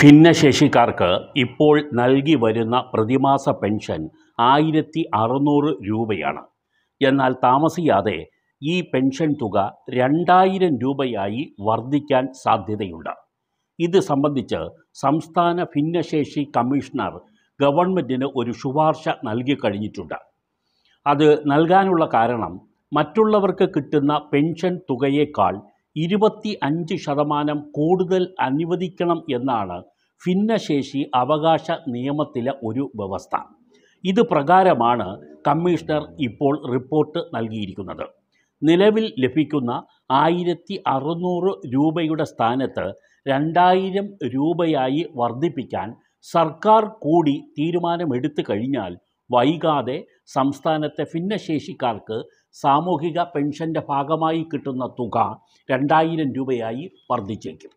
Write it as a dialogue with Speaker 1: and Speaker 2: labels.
Speaker 1: ഭിന്നശേഷിക്കാർക്ക് ഇപ്പോൾ നൽകി വരുന്ന പ്രതിമാസ പെൻഷൻ ആയിരത്തി അറുന്നൂറ് രൂപയാണ് എന്നാൽ താമസിയാതെ ഈ പെൻഷൻ തുക രണ്ടായിരം രൂപയായി വർദ്ധിക്കാൻ സാധ്യതയുണ്ട് ഇത് സംബന്ധിച്ച് സംസ്ഥാന ഭിന്നശേഷി കമ്മീഷണർ ഗവൺമെൻറ്റിന് ഒരു ശുപാർശ നൽകിക്കഴിഞ്ഞിട്ടുണ്ട് അത് നൽകാനുള്ള കാരണം മറ്റുള്ളവർക്ക് കിട്ടുന്ന പെൻഷൻ തുകയേക്കാൾ ഇരുപത്തി അഞ്ച് ശതമാനം കൂടുതൽ അനുവദിക്കണം എന്നാണ് ഭിന്നശേഷി അവകാശ നിയമത്തിലെ ഒരു വ്യവസ്ഥ ഇത് പ്രകാരമാണ് കമ്മീഷണർ ഇപ്പോൾ റിപ്പോർട്ട് നൽകിയിരിക്കുന്നത് നിലവിൽ ലഭിക്കുന്ന ആയിരത്തി അറുന്നൂറ് രൂപയുടെ സ്ഥാനത്ത് രണ്ടായിരം രൂപയായി വർദ്ധിപ്പിക്കാൻ സർക്കാർ കൂടി തീരുമാനമെടുത്തു കഴിഞ്ഞാൽ വൈകാതെ സംസ്ഥാനത്തെ ഭിന്നശേഷിക്കാർക്ക് സാമൂഹിക പെൻഷൻ്റെ ഭാഗമായി കിട്ടുന്ന തുക രണ്ടായിരം രൂപയായി വർദ്ധിച്ചേക്കും